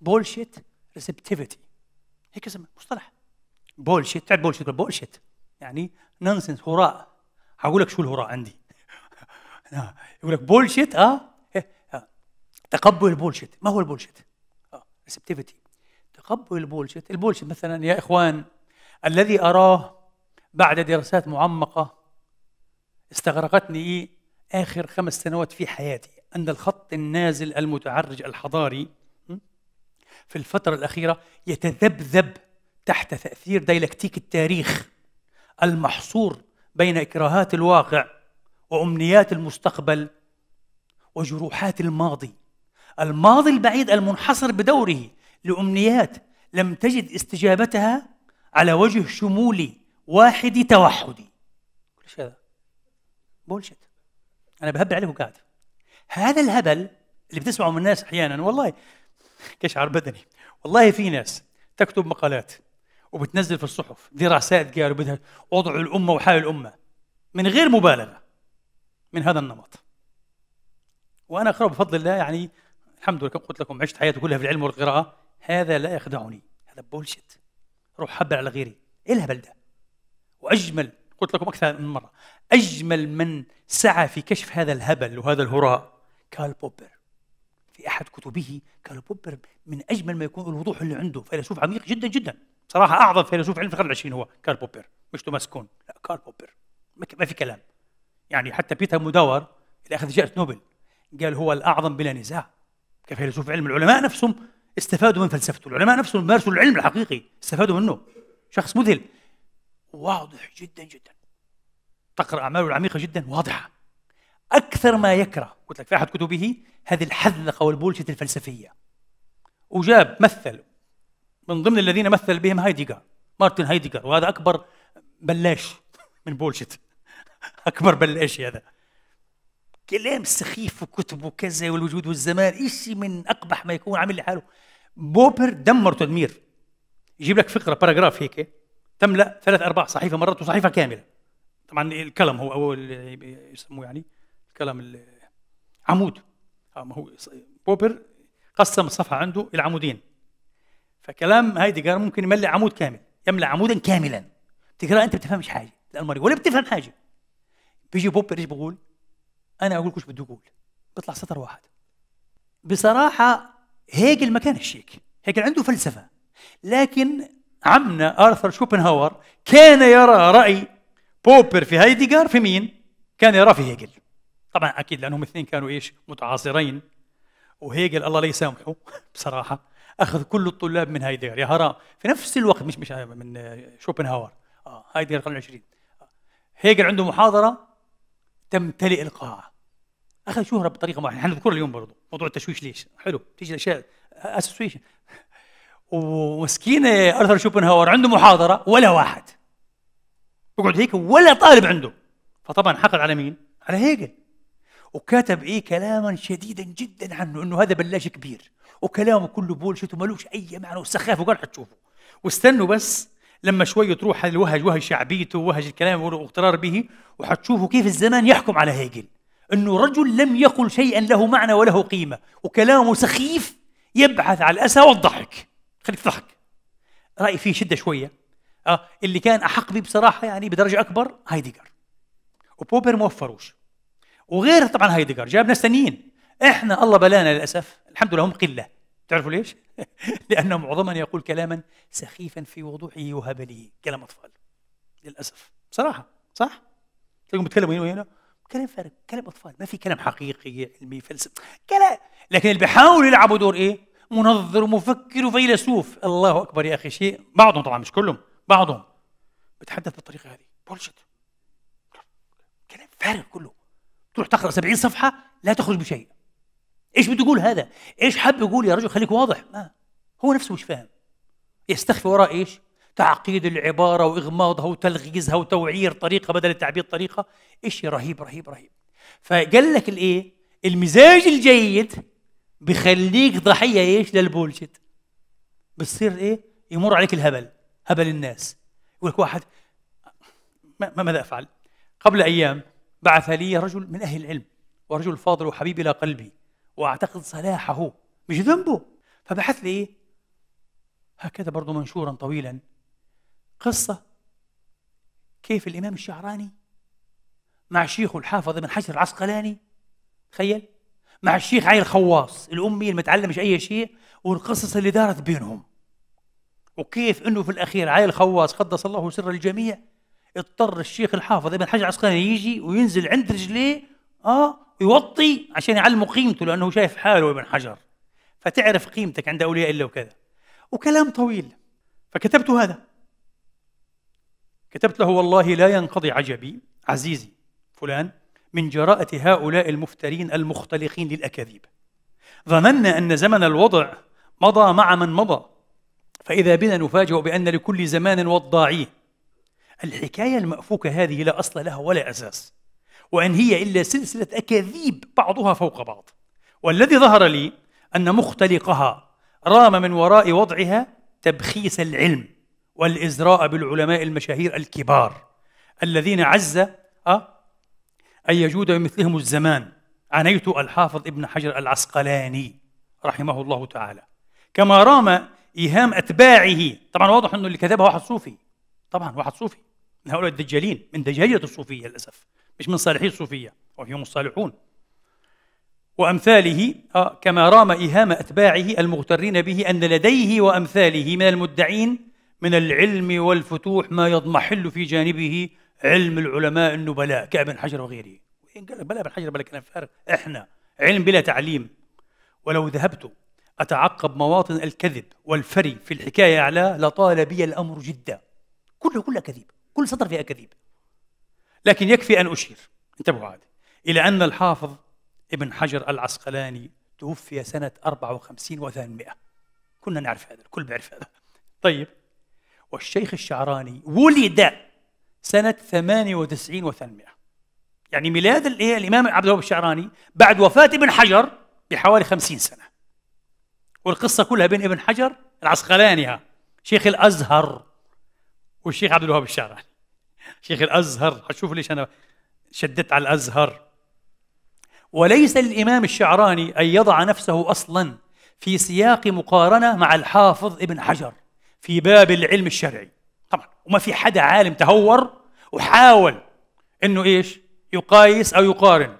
بولشيت ريسبتيفيتي هيك اسم مصطلح بولشيت تعرف بولشيت بولشيت يعني نونسنس هراء هقول لك شو الهراء عندي يقول لك بولشيت آه،, إيه، اه تقبل البولشيت ما هو البولشيت؟ ريسبتيفيتي آه، تقبل البولشيت البولشيت مثلا يا اخوان الذي اراه بعد دراسات معمقه استغرقتني اخر خمس سنوات في حياتي ان الخط النازل المتعرج الحضاري في الفترة الأخيرة يتذبذب تحت تأثير ديلكتيك التاريخ المحصور بين إكراهات الواقع وأمنيات المستقبل وجروحات الماضي الماضي البعيد المنحصر بدوره لأمنيات لم تجد استجابتها على وجه شمولي واحد توحدي كل هذا بولشت أنا بهبل عليه وقاعد هذا الهبل اللي بتسمعه من الناس أحيانا والله كشعر بدني والله في ناس تكتب مقالات وبتنزل في الصحف دراسات قالوا بدها وضع الامه وحال الامه من غير مبالغه من هذا النمط وانا اقرا بفضل الله يعني الحمد لله قلت لكم عشت حياتي كلها في العلم والقراءه هذا لا يخدعني هذا بولشت روح حبل على غيري ايه الهبل ده واجمل قلت لكم اكثر من مره اجمل من سعى في كشف هذا الهبل وهذا الهراء كال بوبر في احد كتبه كارل بوبر من اجمل ما يكون الوضوح اللي عنده فيلسوف عميق جدا جدا بصراحه اعظم فيلسوف علم في القرن العشرين هو كارل بوبر مش توماس كون لا كارل بوبر ما في كلام يعني حتى بيتر مداور اللي اخذ جائزه نوبل قال هو الاعظم بلا نزاع كفيلسوف علم العلماء نفسهم استفادوا من فلسفته العلماء نفسهم مارسوا العلم الحقيقي استفادوا منه شخص مذهل واضح جدا جدا تقرا اعماله العميقه جدا واضحه أكثر ما يكره قلت لك في أحد كتبه هذه الحذلقه والبولشت الفلسفية وجاب مثل من ضمن الذين مثل بهم هايدجر مارتن هايدجر وهذا أكبر بلاش من بولشت أكبر بلاش هذا كلام سخيف وكتب وكذا والوجود والزمان إشي من أقبح ما يكون عامل لحاله بوبر دمر تدمير يجيب لك فقرة باراجراف هيك تملأ ثلاث أرباع صحيفة مرات وصحيفة كاملة طبعا الكلم هو او يسموه يعني الكلام اللي عمود آه، ما هو بوبر قسم الصفحه عنده الى عمودين فكلام هايدجر ممكن يملي عمود كامل يملى عمودا كاملا تقرا انت ما بتفهمش حاجه الالماني ولا بتفهم حاجه بيجي بوبر ايش بقول؟ انا اقول وش بده يقول بيطلع سطر واحد بصراحه هيجل ما الشيك هيك هيجل عنده فلسفه لكن عمنا ارثر شوبنهاور كان يرى راي بوبر في هايدجر في مين؟ كان يراه في هيجل طبعا اكيد لانهم الاثنين كانوا ايش؟ متعاصرين وهيجل الله لا يسامحه بصراحه اخذ كل الطلاب من هايدغر يا هرام في نفس الوقت مش مش من شوبنهاور اه هايدغر القرن العشرين آه، هيجل عنده محاضره تمتلئ القاعه اخذ شهره بطريقه معينه حنذكرها اليوم برضه موضوع التشويش ليش حلو تيجي الاشياء اسوسيشن آه، ومسكين آه، ارثر شوبنهاور عنده محاضره ولا واحد يقعد هيك ولا طالب عنده فطبعا حقد على مين؟ على هيجل وكتب ايه كلاما شديدا جدا عنه انه هذا بلاش كبير وكلامه كله بولشت وملوش اي معنى وسخافه وقال حتشوفه واستنوا بس لما شوي تروح الوهج وهج شعبيته وهج الكلام والاغترار به وحتشوفوا كيف الزمان يحكم على هيجل انه رجل لم يقل شيئا له معنى وله قيمه وكلامه سخيف يبحث على الاسى والضحك خليك تضحك رايي فيه شده شويه اه اللي كان احق به بصراحه يعني بدرجه اكبر هايدجر وبوبر ما وفروش وغيرها طبعا هايدجر جاب ناس ثانيين احنا الله بلانا للاسف الحمد لله هم قله تعرفوا ليش؟ لانه معظما يقول كلاما سخيفا في وضوحه وهبله كلام أطفال للأسف بصراحة صح؟ تلاقيهم بيتكلموا هنا وهنا كلام فارغ كلام أطفال ما في كلام حقيقي علمي فلسفي كلام لكن اللي بيحاولوا يلعبوا دور إيه؟ منظر ومفكر وفيلسوف الله أكبر يا أخي شيء بعضهم طبعا مش كلهم بعضهم بتحدث بالطريقة هذه بولشت كلام فارغ كله تروح تقرا 70 صفحه لا تخرج بشيء ايش بده يقول هذا ايش حب يقول يا رجل خليك واضح ما هو نفسه مش فاهم يستخفي وراء ايش تعقيد العباره واغماضها وتلغيزها وتوعير طريقه بدل التعبير طريقه شيء رهيب رهيب رهيب فقال لك الايه المزاج الجيد بخليك ضحيه ايش للبولشت بتصير ايه يمر عليك الهبل هبل الناس يقول لك واحد ما ماذا افعل قبل ايام بعث لي رجل من أهل العلم ورجل فاضل وحبيب إلى قلبي وأعتقد صلاحه مش ذنبه فبحث لي هكذا برضو منشورا طويلا قصة كيف الإمام الشعراني مع شيخه الحافظ ابن حجر العسقلاني تخيل مع الشيخ علي الخواص الأمي اللي متعلمش أي شيء والقصص اللي دارت بينهم وكيف أنه في الأخير علي الخواص قدس الله سر الجميع اضطر الشيخ الحافظ ابن حجر العسقلاني يجي وينزل عند رجليه اه يوطي عشان يعلمه قيمته لانه شايف حاله ابن حجر فتعرف قيمتك عند اولياء الله وكذا وكلام طويل فكتبت هذا كتبت له والله لا ينقضي عجبي عزيزي فلان من جراءة هؤلاء المفترين المختلقين للأكاذيب ظننا أن زمن الوضع مضى مع من مضى فإذا بنا نفاجأ بأن لكل زمان وضاعيه الحكاية المأفوكة هذه لا أصل لها ولا أساس وإن هي إلا سلسلة أكاذيب بعضها فوق بعض والذي ظهر لي أن مختلقها رام من وراء وضعها تبخيس العلم والإزراء بالعلماء المشاهير الكبار الذين عز آه، أن يجود بمثلهم الزمان عنيت الحافظ ابن حجر العسقلاني رحمه الله تعالى كما رام إيهام أتباعه طبعا واضح أنه اللي كتبها واحد صوفي طبعا واحد صوفي من هؤلاء الدجالين من دجالية الصوفية للأسف مش من صالحي الصوفية وهم الصالحون وأمثاله آه، كما رام إهام أتباعه المغترين به أن لديه وأمثاله من المدعين من العلم والفتوح ما يضمحل في جانبه علم العلماء النبلاء كابن حجر وغيره قال بلا ابن حجر بلا كلام فارغ إحنا علم بلا تعليم ولو ذهبت أتعقب مواطن الكذب والفري في الحكاية على لطال بي الأمر جدا كله كله كذب كل سطر فيها كذب لكن يكفي أن أشير انتبهوا هذا إلى أن الحافظ ابن حجر العسقلاني توفي سنة 54 و 800 كنا نعرف هذا الكل بيعرف هذا طيب والشيخ الشعراني ولد سنة 98 و 800 يعني ميلاد إيه، الامام عبد الوهاب الشعراني بعد وفاه ابن حجر بحوالي 50 سنه والقصه كلها بين ابن حجر العسقلاني شيخ الازهر والشيخ عبد الوهاب الشارع شيخ الازهر هتشوفوا ليش انا شددت على الازهر وليس للامام الشعراني ان يضع نفسه اصلا في سياق مقارنه مع الحافظ ابن حجر في باب العلم الشرعي طبعا وما في حدا عالم تهور وحاول انه ايش يقايس او يقارن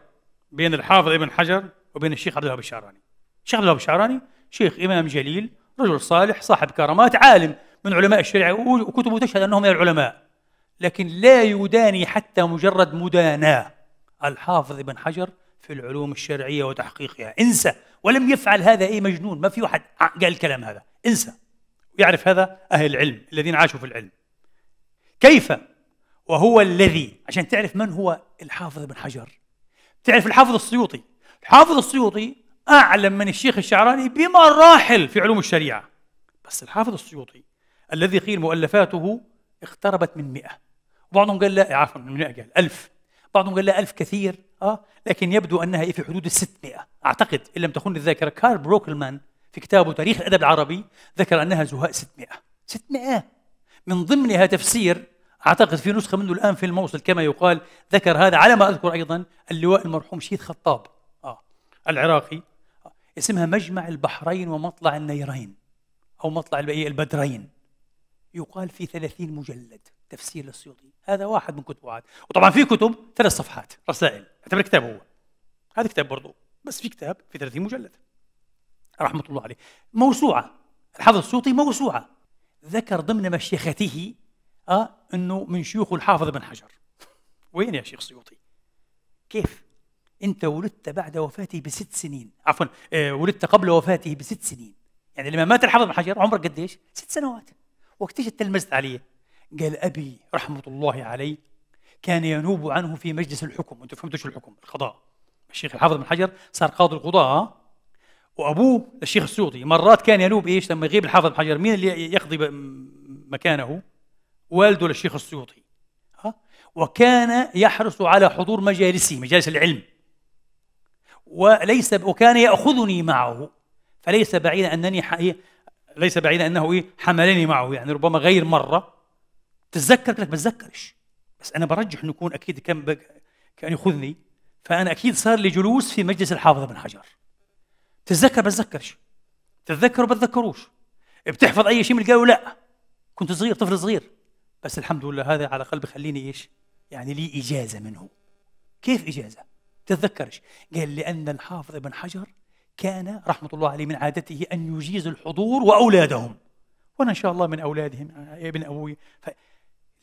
بين الحافظ ابن حجر وبين الشيخ عبد الوهاب الشعراني الشيخ عبد الوهاب الشعراني شيخ امام جليل رجل صالح صاحب كرامات عالم من علماء الشريعة وكتبه تشهد أنهم من العلماء لكن لا يداني حتى مجرد مداناة الحافظ ابن حجر في العلوم الشرعية وتحقيقها انسى ولم يفعل هذا أي مجنون ما في واحد قال الكلام هذا انسى ويعرف هذا أهل العلم الذين عاشوا في العلم كيف وهو الذي عشان تعرف من هو الحافظ ابن حجر تعرف الحافظ السيوطي الحافظ السيوطي أعلم من الشيخ الشعراني بمراحل في علوم الشريعة بس الحافظ السيوطي الذي قيل مؤلفاته اقتربت من مئة بعضهم قال لا عفوا من 100 قال 1000 بعضهم قال لا 1000 كثير اه لكن يبدو انها في حدود ال 600 اعتقد ان لم تخن الذاكره كارل بروكلمان في كتابه تاريخ الادب العربي ذكر انها زهاء 600 600 من ضمنها تفسير اعتقد في نسخه منه الان في الموصل كما يقال ذكر هذا على ما اذكر ايضا اللواء المرحوم شيخ خطاب اه العراقي آه، اسمها مجمع البحرين ومطلع النيرين او مطلع البدرين يقال في ثلاثين مجلد تفسير للسيوطي هذا واحد من كتبه وطبعا في كتب ثلاث صفحات رسائل اعتبر كتاب هو هذا كتاب برضو بس في كتاب في 30 مجلد رحمة الله عليه موسوعة الحافظ السيوطي موسوعة ذكر ضمن مشيخته آه أنه من شيوخ الحافظ بن حجر وين يا شيخ سيوطي كيف أنت ولدت بعد وفاته بست سنين عفوا آه ولدت قبل وفاته بست سنين يعني لما مات الحافظ بن حجر عمرك قديش ست سنوات وقتيش تلمست عليه قال أبي رحمة الله عليه كان ينوب عنه في مجلس الحكم أنتم فهمتوا شو الحكم القضاء الشيخ الحافظ بن حجر صار قاضي القضاء وأبوه الشيخ السيوطي مرات كان ينوب إيش لما يغيب الحافظ بن حجر مين اللي يقضي مكانه والده للشيخ السيوطي ها وكان يحرص على حضور مجالسي مجالس العلم وليس وكان يأخذني معه فليس بعيدا أنني إيه؟ ليس بعيدا انه ايه حملني معه يعني ربما غير مره تتذكر لك ما تذكرش بس انا برجح انه يكون اكيد كان كان يخذني فانا اكيد صار لي جلوس في مجلس الحافظ بن حجر تتذكر ما تتذكرش تتذكر ما بتحفظ اي شيء من قالوا لا كنت صغير طفل صغير بس الحمد لله هذا على قلبي خليني ايش يعني لي اجازه منه كيف اجازه تتذكرش قال لان الحافظ ابن حجر كان رحمة الله عليه من عادته أن يجيز الحضور وأولادهم وأنا إن شاء الله من أولادهم ابن أبوي ف...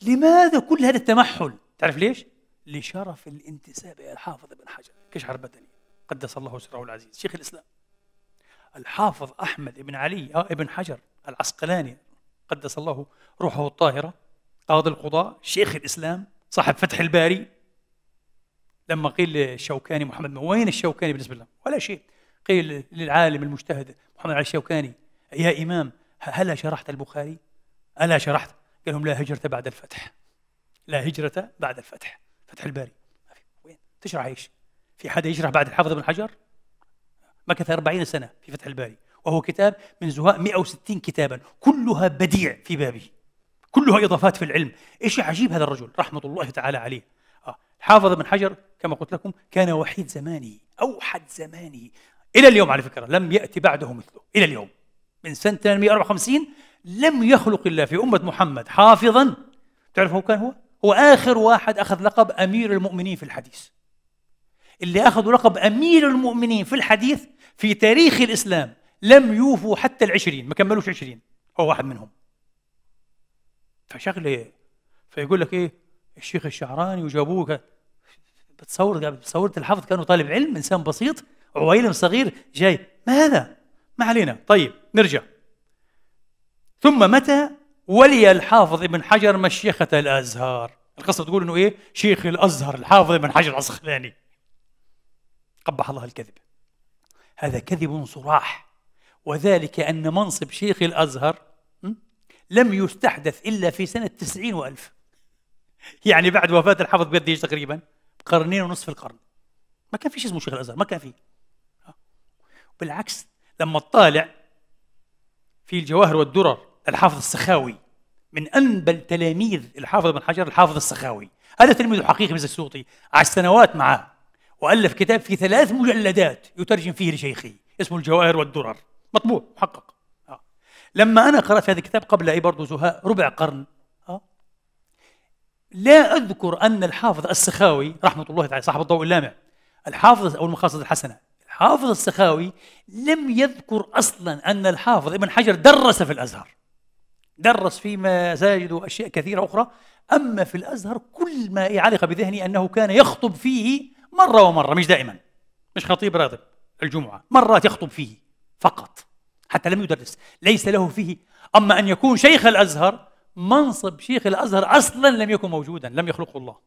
لماذا كل هذا التمحل؟ تعرف ليش؟ لشرف الانتساب إلى الحافظ ابن حجر كشعر بدني قدس الله سره العزيز شيخ الإسلام الحافظ أحمد بن علي آه ابن حجر العسقلاني قدس الله روحه الطاهرة قاضي القضاء شيخ الإسلام صاحب فتح الباري لما قيل الشوكاني محمد وين الشوكاني بالنسبة لهم ولا شيء قيل للعالم المجتهد محمد علي الشوكاني يا إمام هلا شرحت البخاري؟ ألا شرحت؟ قال لهم لا هجرة بعد الفتح لا هجرة بعد الفتح فتح الباري وين تشرح ايش؟ في حدا يشرح بعد الحافظ بن حجر؟ مكث 40 سنة في فتح الباري وهو كتاب من زهاء 160 كتابا كلها بديع في بابه كلها إضافات في العلم إيش عجيب هذا الرجل رحمة الله تعالى عليه آه، الحافظ بن حجر كما قلت لكم كان وحيد زمانه أوحد زمانه إلى اليوم على فكرة لم يأتي بعده مثله إلى اليوم من سنة 254 لم يخلق الله في أمة محمد حافظا تعرف هو كان هو؟ هو آخر واحد أخذ لقب أمير المؤمنين في الحديث اللي أخذوا لقب أمير المؤمنين في الحديث في تاريخ الإسلام لم يوفوا حتى العشرين ما كملوش عشرين هو واحد منهم فشغلة فيقول لك إيه الشيخ الشعراني وجابوه بتصور بتصورت الحافظ كانوا طالب علم إنسان بسيط عويلم صغير جاي ما هذا ما علينا طيب نرجع ثم متى ولي الحافظ ابن حجر مشيخة الأزهار القصة تقول إنه إيه شيخ الأزهر الحافظ ابن حجر العسقلاني قبح الله الكذب هذا كذب صراح وذلك أن منصب شيخ الأزهر لم يستحدث إلا في سنة تسعين وألف يعني بعد وفاة الحافظ بيديش تقريبا قرنين ونصف القرن ما كان في شيء اسمه شيخ الازهر ما كان في بالعكس لما تطالع في الجواهر والدرر الحافظ السخاوي من انبل تلاميذ الحافظ بن حجر الحافظ السخاوي هذا تلميذ حقيقي مثل السوطي عاش سنوات معه والف كتاب في ثلاث مجلدات يترجم فيه لشيخه اسمه الجواهر والدرر مطبوع محقق آه. لما انا قرات في هذا الكتاب قبل اي برضه زهاء ربع قرن آه. لا اذكر ان الحافظ السخاوي رحمه الله تعالى صاحب الضوء اللامع الحافظ او المقاصد الحسنه حافظ السخاوي لم يذكر أصلا أن الحافظ ابن حجر درس في الأزهر درس في مساجد وأشياء كثيرة أخرى أما في الأزهر كل ما علق بذهني أنه كان يخطب فيه مرة ومرة مش دائما مش خطيب راتب الجمعة مرات يخطب فيه فقط حتى لم يدرس ليس له فيه أما أن يكون شيخ الأزهر منصب شيخ الأزهر أصلا لم يكن موجودا لم يخلقه الله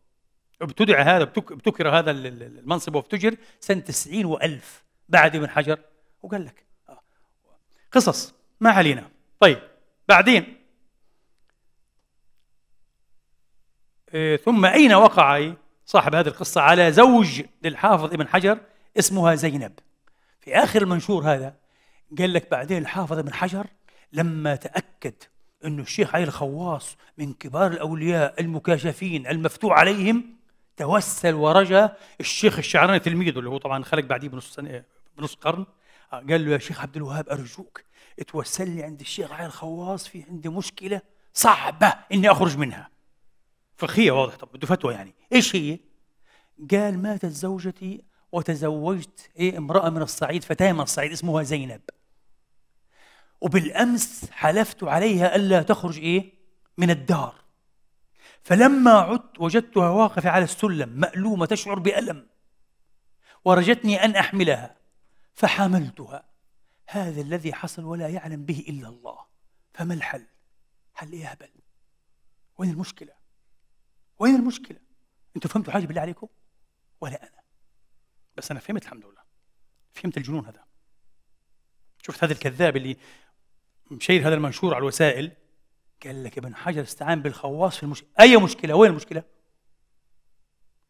ابتدع هذا ابتكر هذا المنصب وافتجر سنة 90 و1000 بعد ابن حجر وقال لك آه. قصص ما علينا طيب بعدين آه، ثم أين وقع صاحب هذه القصة على زوج للحافظ ابن حجر اسمها زينب في آخر المنشور هذا قال لك بعدين الحافظ ابن حجر لما تأكد أن الشيخ علي الخواص من كبار الأولياء المكاشفين المفتوح عليهم توسل ورجا الشيخ الشعراني تلميذه اللي هو طبعا خلق بعديه بنص سنه بنص قرن آه، قال له يا شيخ عبد الوهاب ارجوك اتوسل لي عند الشيخ علي الخواص في عندي مشكله صعبه اني اخرج منها فقهيه واضح طب بده فتوى يعني ايش هي؟ قال ماتت زوجتي وتزوجت ايه امراه من الصعيد فتاه من الصعيد اسمها زينب وبالامس حلفت عليها الا تخرج ايه من الدار فلما عدت وجدتها واقفة على السلم مألومة تشعر بألم ورجتني أن أحملها فحملتها هذا الذي حصل ولا يعلم به إلا الله فما الحل؟ حل إيه يا هبل وين المشكلة؟ وين المشكلة؟ أنتوا فهمتوا حاجة بالله عليكم؟ ولا أنا بس أنا فهمت الحمد لله فهمت الجنون هذا شفت هذا الكذاب اللي مشير هذا المنشور على الوسائل قال لك ابن حجر استعان بالخواص في المش... اي مشكله وين المشكله؟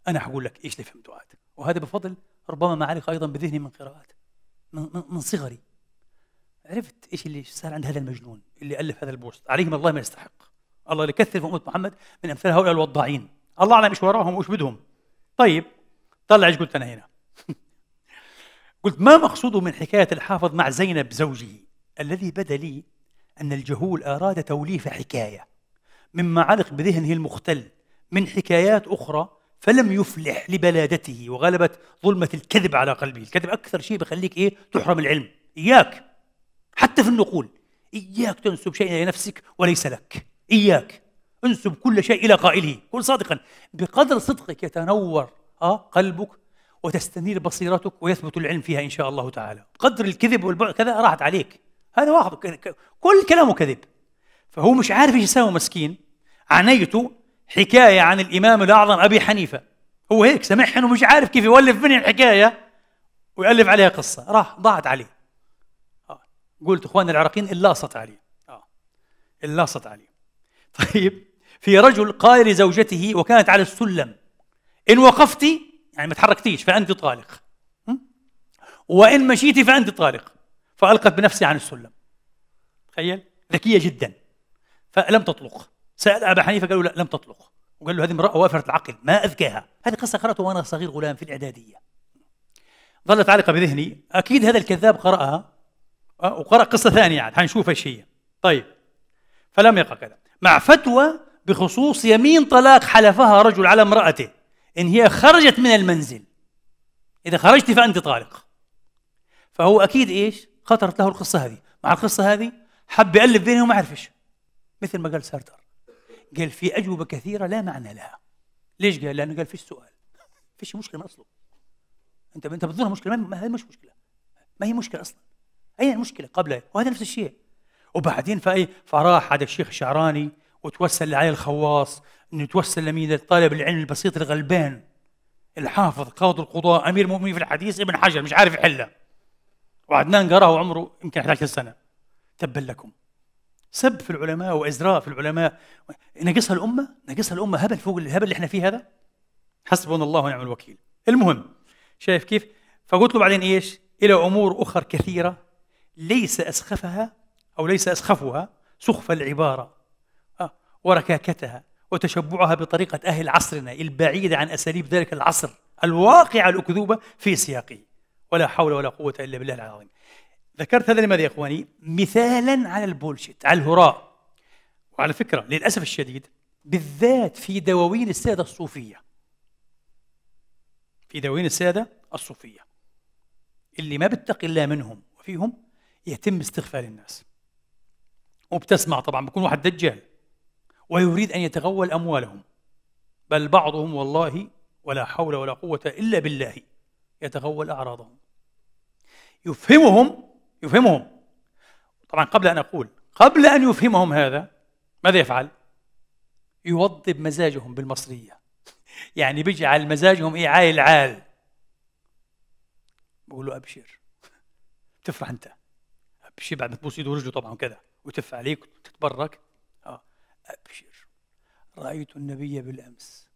انا هقول لك ايش اللي فهمته عاد وهذا بفضل ربما معرفة ايضا بذهني من قراءات من, من صغري عرفت ايش اللي صار عند هذا المجنون اللي الف هذا البوست عليهم الله ما يستحق الله يكثر في امه محمد من امثال هؤلاء الوضاعين الله اعلم ايش وراهم وايش بدهم طيب طلع ايش قلت انا هنا قلت ما مقصوده من حكايه الحافظ مع زينب زوجه الذي بدا لي أن الجهول أراد توليف حكاية مما علق بذهنه المختل من حكايات أخرى فلم يفلح لبلادته وغلبت ظلمة الكذب على قلبه الكذب أكثر شيء بخليك إيه تحرم العلم إياك حتى في النقول إياك تنسب شيئا إلى نفسك وليس لك إياك انسب كل شيء إلى قائله كن صادقا بقدر صدقك يتنور آه قلبك وتستنير بصيرتك ويثبت العلم فيها إن شاء الله تعالى قدر الكذب والبعد كذا راحت عليك هذا واحد كل كلامه كذب فهو مش عارف ايش يساوي مسكين عنيته حكايه عن الامام الاعظم ابي حنيفه هو هيك سمعها انه مش عارف كيف يولف مني الحكايه ويألف عليها قصه راح ضاعت عليه آه. قلت اخواننا العراقيين اللاصت عليه آه. اللاصت عليه طيب في رجل قال لزوجته وكانت على السلم ان وقفتي يعني ما تحركتيش فانت طالق وان مشيتي فانت طالق فألقت بنفسها عن السلم تخيل ذكية جدا فلم تطلق سأل أبا حنيفة قالوا لا لم تطلق وقال له هذه امرأة وافرة العقل ما أذكاها هذه قصة قرأتها وأنا صغير غلام في الإعدادية ظلت عالقة بذهني أكيد هذا الكذاب قرأها آه، وقرأ قصة ثانية عاد يعني. حنشوف ايش هي طيب فلم يقع كذا مع فتوى بخصوص يمين طلاق حلفها رجل على امرأته إن هي خرجت من المنزل إذا خرجت فأنت طالق فهو أكيد إيش خطرت له القصه هذه مع القصه هذه حب يالف بينه وما عرفش مثل ما قال سارتر قال في اجوبه كثيره لا معنى لها ليش قال لانه قال فيش سؤال فيش مشكله من اصله انت انت بتظنها مشكله ما هي مش مشكله ما هي مشكله اصلا اي مشكله قبلها وهذا نفس الشيء وبعدين فأي فراح هذا الشيخ الشعراني وتوسل لعلي الخواص انه يتوسل لمين طالب العلم البسيط الغلبان الحافظ قاضي القضاء امير المؤمنين في الحديث ابن حجر مش عارف يحلها وعدنان قراه عمره يمكن 11 سنه تبا لكم سب في العلماء وازراء في العلماء ناقصها الامه ناقصها الامه هبل فوق الهبل اللي احنا فيه هذا حسبنا الله ونعم الوكيل المهم شايف كيف فقلت له بعدين ايش الى امور اخر كثيره ليس اسخفها او ليس اسخفها سخف العباره آه، وركاكتها وتشبعها بطريقه اهل عصرنا البعيده عن اساليب ذلك العصر الواقعه الاكذوبه في سياقه ولا حول ولا قوة إلا بالله العظيم ذكرت هذا لماذا يا إخواني؟ مثالا على البولشيت على الهراء وعلى فكرة للأسف الشديد بالذات في دواوين السادة الصوفية في دواوين السادة الصوفية اللي ما بتقي الله منهم وفيهم يتم استغفال الناس وبتسمع طبعا بيكون واحد دجال ويريد أن يتغول أموالهم بل بعضهم والله ولا حول ولا قوة إلا بالله يتغول أعراضهم يفهمهم يفهمهم طبعا قبل أن أقول قبل أن يفهمهم هذا ماذا يفعل؟ يوضب مزاجهم بالمصرية يعني بيجعل مزاجهم إيه عال عال بقول له أبشر تفرح أنت أبشر بعد ما تبوس إيده ورجله طبعا كذا وتف عليك وتتبرك آه أبشر رأيت النبي بالأمس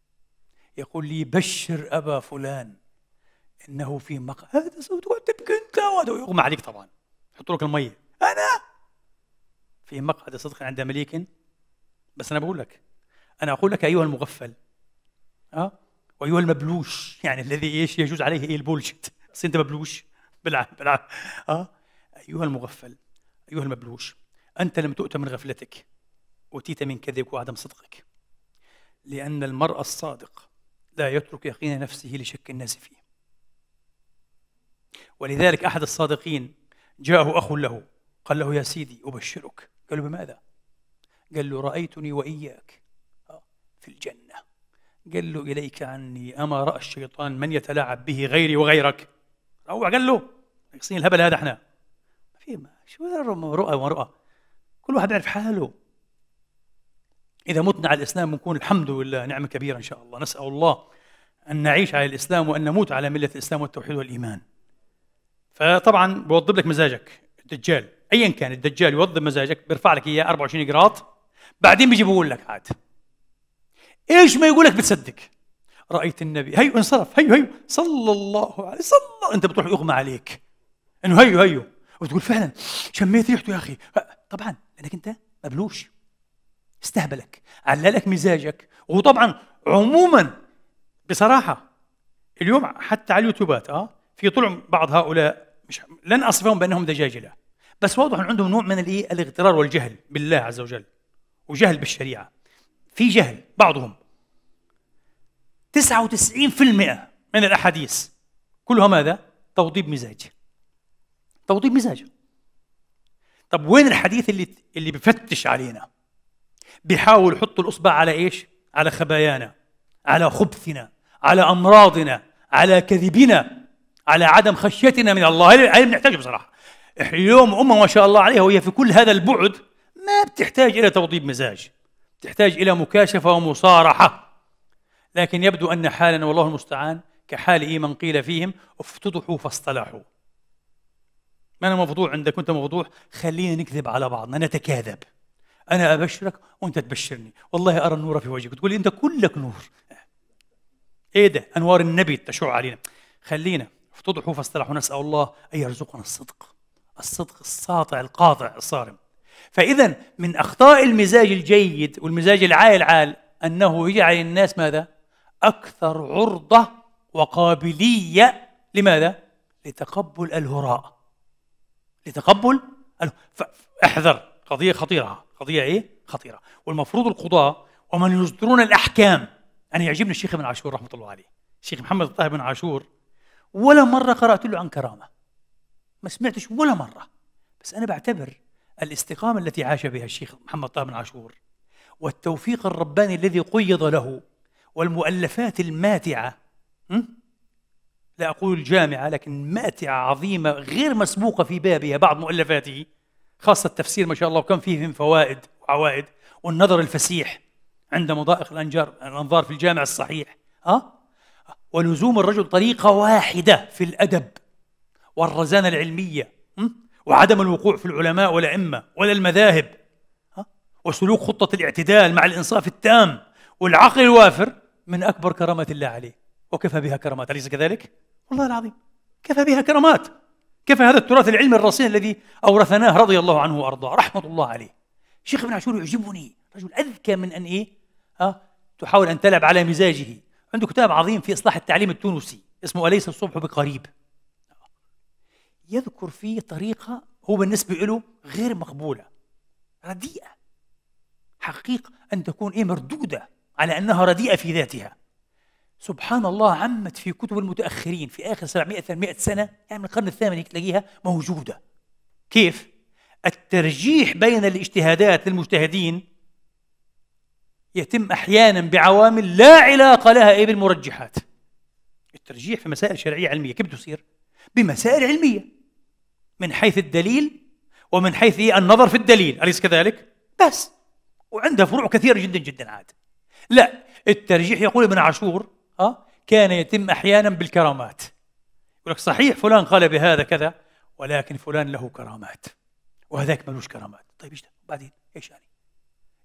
يقول لي بشر أبا فلان انه في مق هذا صوت تبكي انت وهذا يغمى عليك طبعا يحط لك الميه انا في مقعد صدق عند مليك بس انا بقول لك انا اقول لك ايها المغفل اه وايها المبلوش يعني الذي ايش يجوز عليه ايه البولشت بس انت مبلوش بالعب بالعب اه ايها المغفل ايها المبلوش انت لم تؤت من غفلتك أتيت من كذبك وعدم صدقك لأن المرء الصادق لا يترك يقين نفسه لشك الناس فيه ولذلك أحد الصادقين جاءه أخ له قال له يا سيدي أبشرك قال له بماذا؟ قال له رأيتني وإياك في الجنة قال له إليك عني أما رأى الشيطان من يتلاعب به غيري وغيرك روع قال له ناقصين الهبل هذا احنا ما في ما شو رؤى وما رؤى كل واحد يعرف حاله إذا متنا على الإسلام بنكون الحمد لله نعمة كبيرة إن شاء الله نسأل الله أن نعيش على الإسلام وأن نموت على ملة الإسلام والتوحيد والإيمان فطبعا بوضب لك مزاجك الدجال ايا كان الدجال يوضب مزاجك بيرفع لك اياه 24 قراط بعدين بيجي بيقول لك عاد ايش ما يقول لك بتصدق رايت النبي هيو انصرف هيو هيو صلى الله عليه صلى انت بتروح يغمى عليك انه هيو هيو وتقول فعلا شميت ريحته يا اخي طبعا لانك انت مبلوش استهبلك عللك مزاجك وطبعا عموما بصراحه اليوم حتى على اليوتيوبات اه في طلع بعض هؤلاء مش لن اصفهم بانهم دجاجله بس واضح ان عندهم نوع من الايه الاغترار والجهل بالله عز وجل وجهل بالشريعه في جهل بعضهم 99% من الاحاديث كلها ماذا توضيب مزاج توضيب مزاج طب وين الحديث اللي اللي بفتش علينا بيحاول يحط الاصبع على ايش على خبايانا على خبثنا على امراضنا على كذبنا على عدم خشيتنا من الله هذه بنحتاجها بصراحه اليوم امه ما شاء الله عليها وهي في كل هذا البعد ما بتحتاج الى توضيب مزاج تحتاج الى مكاشفه ومصارحه لكن يبدو ان حالنا والله المستعان كحال اي من قيل فيهم افتضحوا فاصطلحوا ما انا مفضوح عندك وانت مفضوح خلينا نكذب على بعضنا نتكاذب انا ابشرك وانت تبشرني والله ارى النور في وجهك تقول لي انت كلك نور ايه ده انوار النبي تشع علينا خلينا افتضحوا فاصطلحوا نسأل الله أن يرزقنا الصدق الصدق الساطع القاطع الصارم فإذا من أخطاء المزاج الجيد والمزاج العال عال أنه يجعل الناس ماذا؟ أكثر عرضة وقابلية لماذا؟ لتقبل الهراء لتقبل احذر قضية خطيرة قضية إيه؟ خطيرة والمفروض القضاة ومن يصدرون الأحكام أنا يعجبني الشيخ ابن عاشور رحمة الله عليه الشيخ محمد الطاهر بن عاشور ولا مرة قرأت له عن كرامة ما سمعتش ولا مرة بس أنا بعتبر الاستقامة التي عاش بها الشيخ محمد طه بن عاشور والتوفيق الرباني الذي قيض له والمؤلفات الماتعة لا أقول الجامعة لكن ماتعة عظيمة غير مسبوقة في بابها بعض مؤلفاته خاصة التفسير ما شاء الله وكان فيه من فوائد وعوائد والنظر الفسيح عند مضائق الأنجار الأنظار في الجامع الصحيح أه؟ ولزوم الرجل طريقة واحدة في الأدب والرزانة العلمية وعدم الوقوع في العلماء والأئمة ولا المذاهب وسلوك خطة الاعتدال مع الإنصاف التام والعقل الوافر من أكبر كرامات الله عليه وكفى بها كرامات أليس كذلك؟ والله العظيم كفى بها كرامات كفى هذا التراث العلمي الرصين الذي أورثناه رضي الله عنه وأرضاه رحمة الله عليه شيخ ابن عاشور يعجبني رجل أذكى من أن إيه؟ ها؟ تحاول أن تلعب على مزاجه عنده كتاب عظيم في إصلاح التعليم التونسي اسمه أليس الصبح بقريب يذكر فيه طريقة هو بالنسبة له غير مقبولة رديئة حقيقة أن تكون إيه مردودة على أنها رديئة في ذاتها سبحان الله عمت في كتب المتأخرين في آخر 700 800 سنة يعني من القرن الثامن تلاقيها موجودة كيف؟ الترجيح بين الاجتهادات للمجتهدين يتم أحيانا بعوامل لا علاقة لها أي بالمرجحات الترجيح في مسائل شرعية علمية كيف تصير؟ بمسائل علمية من حيث الدليل ومن حيث إيه النظر في الدليل أليس كذلك؟ بس وعندها فروع كثيرة جدا جدا عاد لا الترجيح يقول ابن عاشور ها آه، كان يتم أحيانا بالكرامات يقول لك صحيح فلان قال بهذا كذا ولكن فلان له كرامات وهذاك ملوش كرامات طيب ايش بعدين ايش يعني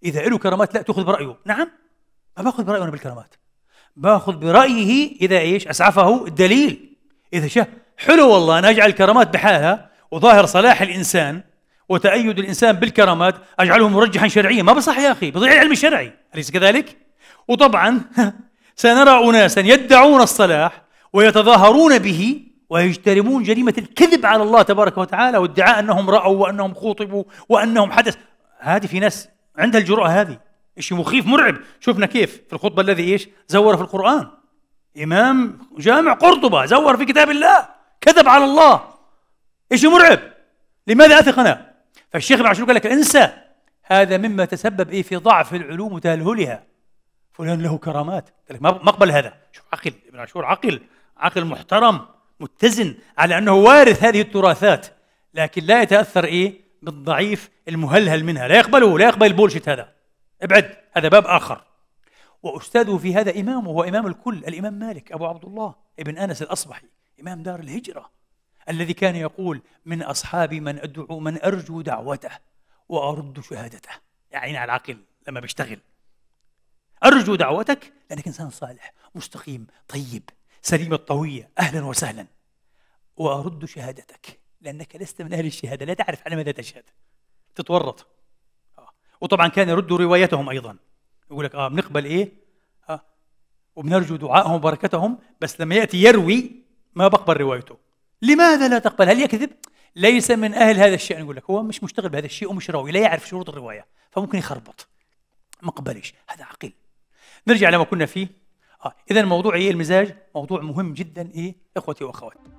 إذا له كرامات لا تأخذ برأيه نعم ما باخذ برأيه أنا بالكرامات باخذ برأيه إذا إيش أسعفه الدليل إذا شاء حلو والله أنا أجعل الكرامات بحالها وظاهر صلاح الإنسان وتأيد الإنسان بالكرامات أجعله مرجحا شرعيا ما بصح يا أخي بضيع العلم الشرعي أليس كذلك؟ وطبعا سنرى أناسا يدعون الصلاح ويتظاهرون به ويجترمون جريمة الكذب على الله تبارك وتعالى وادعاء أنهم رأوا وأنهم خوطبوا وأنهم حدث هذه في ناس عندها الجرأة هذه شيء مخيف مرعب شفنا كيف في الخطبة الذي إيش زور في القرآن إمام جامع قرطبة زور في كتاب الله كذب على الله شيء مرعب لماذا أثقنا فالشيخ ابن عاشور قال لك انسى هذا مما تسبب إيه في ضعف العلوم وتهلهلها فلان له كرامات قال لك ما اقبل هذا شوف عقل ابن عاشور عقل عقل محترم متزن على أنه وارث هذه التراثات لكن لا يتأثر إيه بالضعيف المهلهل منها لا يقبله لا يقبل البولشيت هذا ابعد هذا باب آخر وأستاذه في هذا إمامه هو إمام الكل الإمام مالك أبو عبد الله ابن أنس الأصبحي إمام دار الهجرة الذي كان يقول من أصحابي من أدعو من أرجو دعوته وأرد شهادته يعني على العقل لما بيشتغل أرجو دعوتك لأنك إنسان صالح مستقيم طيب سليم الطوية أهلا وسهلا وأرد شهادتك لأنك لست من أهل الشهادة لا تعرف على ماذا تشهد تتورط آه. وطبعا كان يرد روايتهم ايضا يقول لك اه بنقبل ايه آه وبنرجو دعائهم وبركتهم بس لما ياتي يروي ما بقبل روايته لماذا لا تقبل هل يكذب ليس من اهل هذا الشيء يقول لك هو مش مشتغل بهذا الشيء ومش راوي لا يعرف شروط الروايه فممكن يخربط ما قبلش هذا عقل نرجع لما كنا فيه آه اذا موضوع ايه المزاج موضوع مهم جدا ايه اخوتي واخواتي